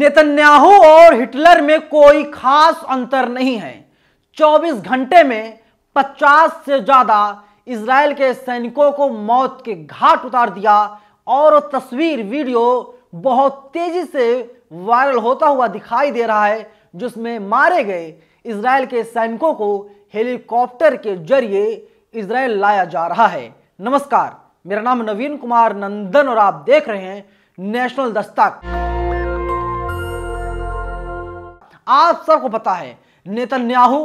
Netanyahu और Hitler में कोई खास अंतर नहीं है 24 घंटे में 50 से ज़्यादा इसराइल के सैनिकों को मौत के घाट उतार दिया और तस्वीर वीडियो बहुत तेज़ी से वायरल होता हुआ दिखाई दे रहा है जिसमें मारे गए इसराइल के सैनिकों को हेलीकॉप्टर के जरिए इसराइल लाया जा रहा है नमस्कार मेरा नाम नवीन कुमार नंदन और आप देख रहे हैं नेशनल दस्तक आप सबको पता है नेतन्याहू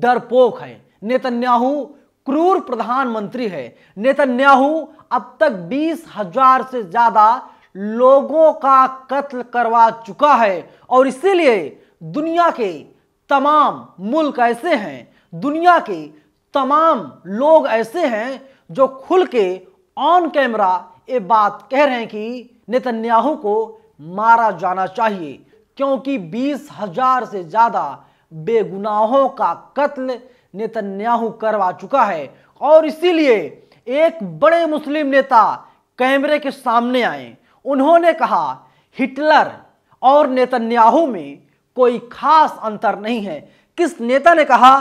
डरपोक है नेतन्याहू क्रूर प्रधानमंत्री है नेतन्याहू अब तक बीस हजार से ज्यादा लोगों का कत्ल करवा चुका है और इसीलिए दुनिया के तमाम मुल्क ऐसे हैं दुनिया के तमाम लोग ऐसे हैं जो खुल के ऑन कैमरा ये बात कह रहे हैं कि नेतन्याहू को मारा जाना चाहिए क्योंकि बीस हजार से ज्यादा बेगुनाहों का कत्ल नेतन्याहू करवा चुका है और इसीलिए एक बड़े मुस्लिम नेता कैमरे के सामने आए उन्होंने कहा हिटलर और नेतन्याहू में कोई खास अंतर नहीं है किस नेता ने कहा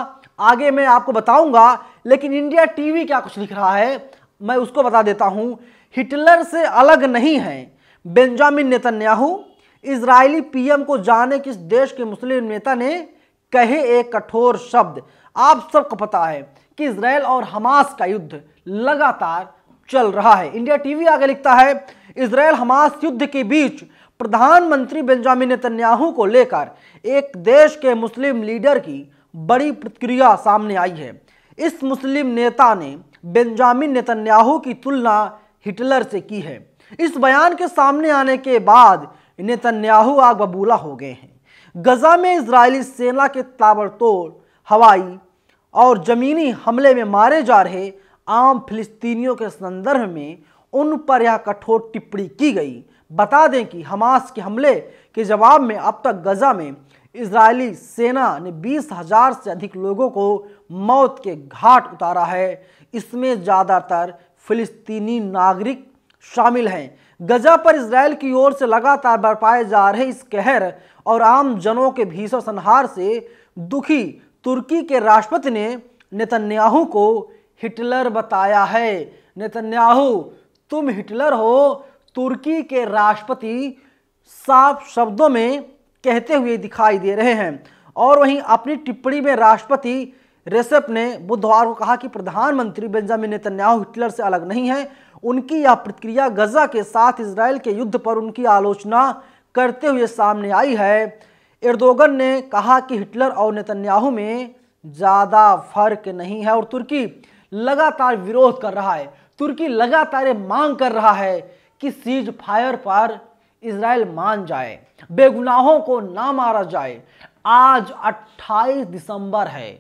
आगे मैं आपको बताऊंगा लेकिन इंडिया टीवी क्या कुछ लिख रहा है मैं उसको बता देता हूं हिटलर से अलग नहीं है बेंजामिन नेतन्याहू इसराइली पीएम को जाने किस देश के मुस्लिम नेता ने कहे एक कठोर शब्द आप सबको पता है कि इसराइल और हमास का युद्ध लगातार चल रहा है इंडिया टीवी आगे लिखता है इसराइल हमास युद्ध के बीच प्रधानमंत्री बेंजामिन नेतन्याहू को लेकर एक देश के मुस्लिम लीडर की बड़ी प्रतिक्रिया सामने आई है इस मुस्लिम नेता ने बेंजामिन नेतन्याहू की तुलना हिटलर से की है इस बयान के सामने आने के बाद नेतन्याहू आग बबूला हो गए हैं गजा में इसराइली सेना के ताबड़तोड़ हवाई और ज़मीनी हमले में मारे जा रहे आम फिलिस्तीनियों के संदर्भ में उन पर यह कठोर टिप्पणी की गई बता दें कि हमास के हमले के जवाब में अब तक गजा में इजरायली सेना ने बीस हजार से अधिक लोगों को मौत के घाट उतारा है इसमें ज़्यादातर फिलिस्तीनी नागरिक शामिल हैं गजा पर इसराइल की ओर से लगातार बरपाए जा रहे इस कहर और आम जनों के भीषण संहार से दुखी तुर्की के राष्ट्रपति ने नेतन्याहू को हिटलर बताया है नेतन्याहू तुम हिटलर हो तुर्की के राष्ट्रपति साफ शब्दों में कहते हुए दिखाई दे रहे हैं और वहीं अपनी टिप्पणी में राष्ट्रपति रेसेप ने बुधवार को कहा कि प्रधानमंत्री बेंजामिन नेतन्याहू हिटलर से अलग नहीं है उनकी यह प्रतिक्रिया गजा के साथ इसराइल के युद्ध पर उनकी आलोचना करते हुए सामने आई है इर्दोगन ने कहा कि हिटलर और नेतन्याहू में ज़्यादा फर्क नहीं है और तुर्की लगातार विरोध कर रहा है तुर्की लगातार मांग कर रहा है कि सीज फायर पर इसराइल मान जाए बेगुनाहों को ना मारा जाए आज 28 दिसंबर है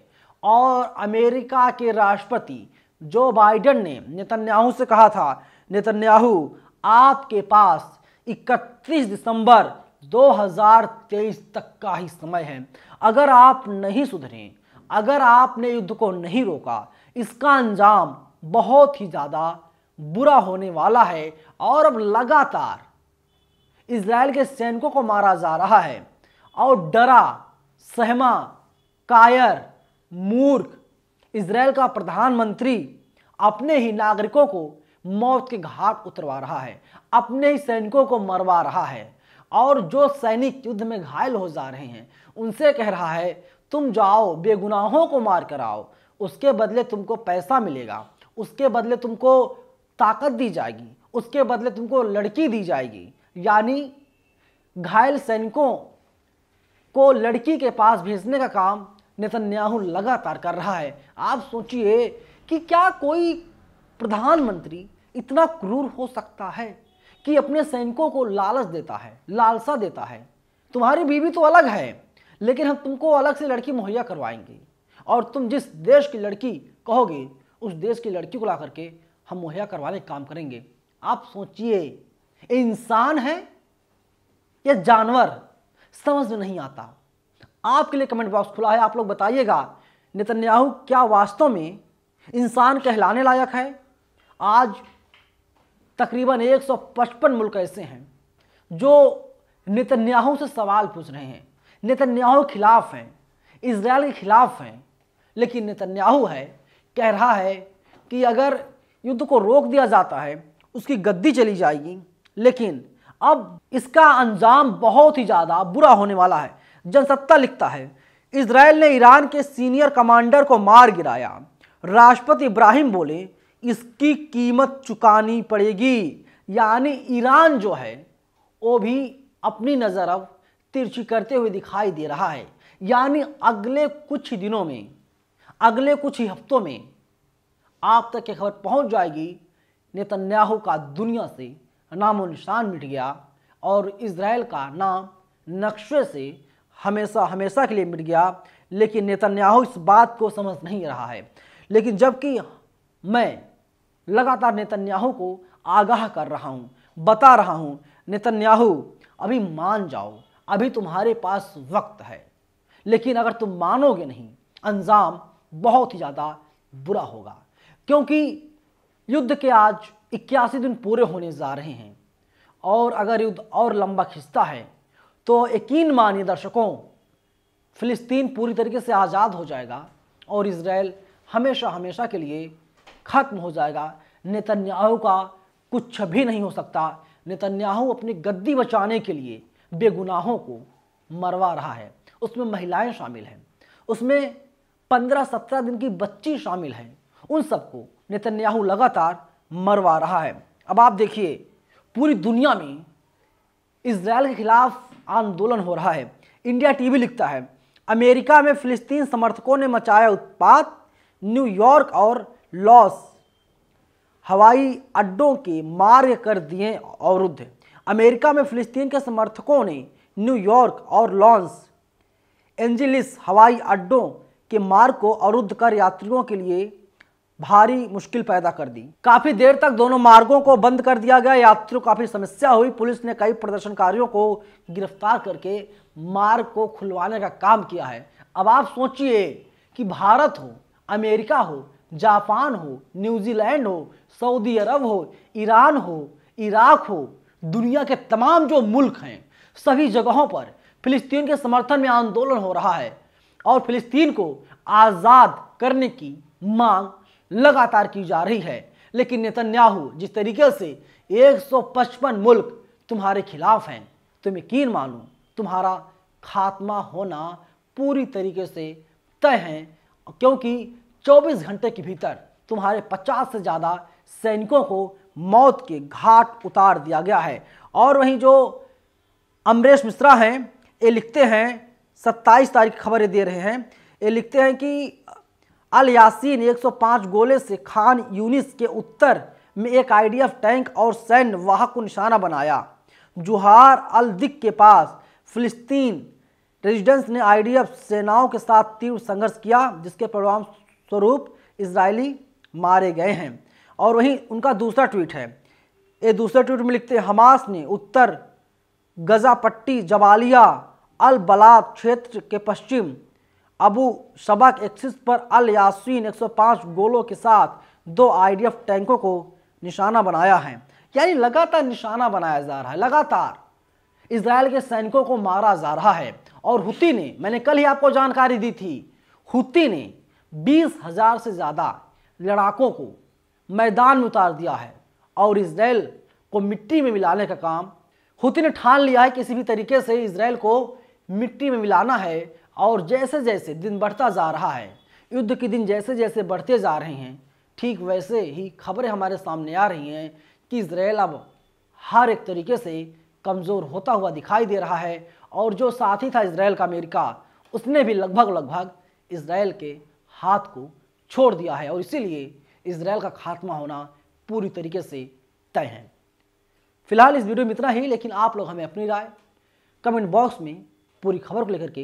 और अमेरिका के राष्ट्रपति जो बाइडन ने नेतन्याहू से कहा था नेतन्याहू आपके पास 31 दिसंबर 2023 तक का ही समय है अगर आप नहीं सुधरे अगर आपने युद्ध को नहीं रोका इसका अंजाम बहुत ही ज़्यादा बुरा होने वाला है और अब लगातार इसराइल के सैनिकों को मारा जा रहा है और डरा सहमा कायर मूर्ख इसराइल का प्रधानमंत्री अपने ही नागरिकों को मौत के घाट उतरवा रहा है अपने ही सैनिकों को मरवा रहा है और जो सैनिक युद्ध में घायल हो जा रहे हैं उनसे कह रहा है तुम जाओ बेगुनाहों को मार कर आओ उसके बदले तुमको पैसा मिलेगा उसके बदले तुमको ताकत दी जाएगी उसके बदले तुमको लड़की दी जाएगी यानी घायल सैनिकों को लड़की के पास भेजने का काम नेतन्याहू लगातार कर रहा है आप सोचिए कि क्या कोई प्रधानमंत्री इतना क्रूर हो सकता है कि अपने सैनिकों को लालच देता है लालसा देता है तुम्हारी बीवी तो अलग है लेकिन हम तुमको अलग से लड़की मुहैया करवाएंगे और तुम जिस देश की लड़की कहोगे उस देश की लड़की को ला करके हम मुहैया करवाने काम करेंगे आप सोचिए इंसान है या जानवर समझ में नहीं आता आपके लिए कमेंट बॉक्स खुला है आप लोग बताइएगा नितन्याहू क्या वास्तव में इंसान कहलाने लायक है आज तकरीबन 155 मुल्क ऐसे हैं जो नितन्याहू से सवाल पूछ रहे हैं नितन्याहू खिलाफ हैं इसराइल के खिलाफ हैं लेकिन नितन्याहू है कह रहा है कि अगर युद्ध को रोक दिया जाता है उसकी गद्दी चली जाएगी लेकिन अब इसका अंजाम बहुत ही ज़्यादा बुरा होने वाला है जनसत्ता लिखता है इसराइल ने ईरान के सीनियर कमांडर को मार गिराया राष्ट्रपति इब्राहिम बोले इसकी कीमत चुकानी पड़ेगी यानी ईरान जो है वो भी अपनी नज़र अब तिरछी करते हुए दिखाई दे रहा है यानी अगले कुछ दिनों में अगले कुछ ही हफ्तों में आप तक ये खबर पहुंच जाएगी नेतन्याहू का दुनिया से नामो निशान मिट गया और इसराइल का नाम नक्शे से हमेशा हमेशा के लिए मिट गया लेकिन नेतन्याहू इस बात को समझ नहीं रहा है लेकिन जबकि मैं लगातार नेतन्याहू को आगाह कर रहा हूँ बता रहा हूँ नेतन्याहू अभी मान जाओ अभी तुम्हारे पास वक्त है लेकिन अगर तुम मानोगे नहीं अंजाम बहुत ही ज़्यादा बुरा होगा क्योंकि युद्ध के आज इक्यासी दिन पूरे होने जा रहे हैं और अगर युद्ध और लंबा खिंचता है तो यकीन मानिए दर्शकों फ़िलिस्तीन पूरी तरीके से आज़ाद हो जाएगा और इसराइल हमेशा हमेशा के लिए ख़त्म हो जाएगा नेतन्याहू का कुछ भी नहीं हो सकता नेतन्याहू अपनी गद्दी बचाने के लिए बेगुनाहों को मरवा रहा है उसमें महिलाएं शामिल हैं उसमें पंद्रह सत्रह दिन की बच्ची शामिल हैं उन सबको नेतन्याहू लगातार मरवा रहा है अब आप देखिए पूरी दुनिया में इसराइल के खिलाफ आंदोलन हो रहा है इंडिया टीवी लिखता है अमेरिका में फिलिस्तीन समर्थकों ने मचाया उत्पात न्यूयॉर्क और लॉस हवाई अड्डों के मार्ग कर दिए अवरुद्ध अमेरिका में फिलिस्तीन के समर्थकों ने न्यूयॉर्क और लॉन्स एंजिलिस हवाई अड्डों के मार्ग को अवरुद्ध कर यात्रियों के लिए भारी मुश्किल पैदा कर दी काफी देर तक दोनों मार्गों को बंद कर दिया गया यात्रियों काफी समस्या हुई पुलिस ने कई प्रदर्शनकारियों को गिरफ्तार करके मार्ग को खुलवाने का काम किया है अब आप सोचिए कि भारत हो अमेरिका हो जापान हो न्यूजीलैंड हो सऊदी अरब हो ईरान हो इराक हो दुनिया के तमाम जो मुल्क हैं सभी जगहों पर फिलिस्तीन के समर्थन में आंदोलन हो रहा है और फिलिस्तीन को आज़ाद करने की मांग लगातार की जा रही है लेकिन नेतन्याहू जिस तरीके से 155 मुल्क तुम्हारे खिलाफ हैं तुम यकीन मानो तुम्हारा खात्मा होना पूरी तरीके से तय है क्योंकि 24 घंटे के भीतर तुम्हारे 50 से ज़्यादा सैनिकों को मौत के घाट उतार दिया गया है और वहीं जो अमरेश मिश्रा हैं ये लिखते हैं 27 तारीख खबरें दे रहे हैं ये लिखते हैं कि अल यासीन 105 गोले से खान यूनिस के उत्तर में एक आईडीएफ टैंक और सैन्य वाहक को निशाना बनाया जुहार अल दिक के पास फिलिस्तीन रेजिडेंस ने आईडीएफ सेनाओं के साथ तीव्र संघर्ष किया जिसके परिणाम स्वरूप इसराइली मारे गए हैं और वहीं उनका दूसरा ट्वीट है ये दूसरे ट्वीट में लिखते हमास ने उत्तर गज़ापट्टी जबालिया अल बलात क्षेत्र के पश्चिम अबू शबाक एक्सिस पर अल यासिन 105 गोलों के साथ दो आईडीएफ टैंकों को निशाना बनाया है यानी लगातार निशाना बनाया जा रहा है लगातार इसराइल के सैनिकों को मारा जा रहा है और हुती ने मैंने कल ही आपको जानकारी दी थी हुती ने बीस हजार से ज़्यादा लड़ाकों को मैदान में उतार दिया है और इसराइल को मिट्टी में मिलाने का काम हुती ने ठान लिया है किसी भी तरीके से इसराइल को मिट्टी में मिलाना है और जैसे जैसे दिन बढ़ता जा रहा है युद्ध के दिन जैसे जैसे बढ़ते जा रहे हैं ठीक वैसे ही खबरें हमारे सामने आ रही हैं कि इसराइल अब हर एक तरीके से कमज़ोर होता हुआ दिखाई दे रहा है और जो साथी था इसराइल का अमेरिका उसने भी लगभग लगभग इसराइल के हाथ को छोड़ दिया है और इसीलिए इसराइल का खात्मा होना पूरी तरीके से तय है फिलहाल इस वीडियो में इतना ही लेकिन आप लोग हमें अपनी राय कमेंट बॉक्स में पूरी खबर को लेकर के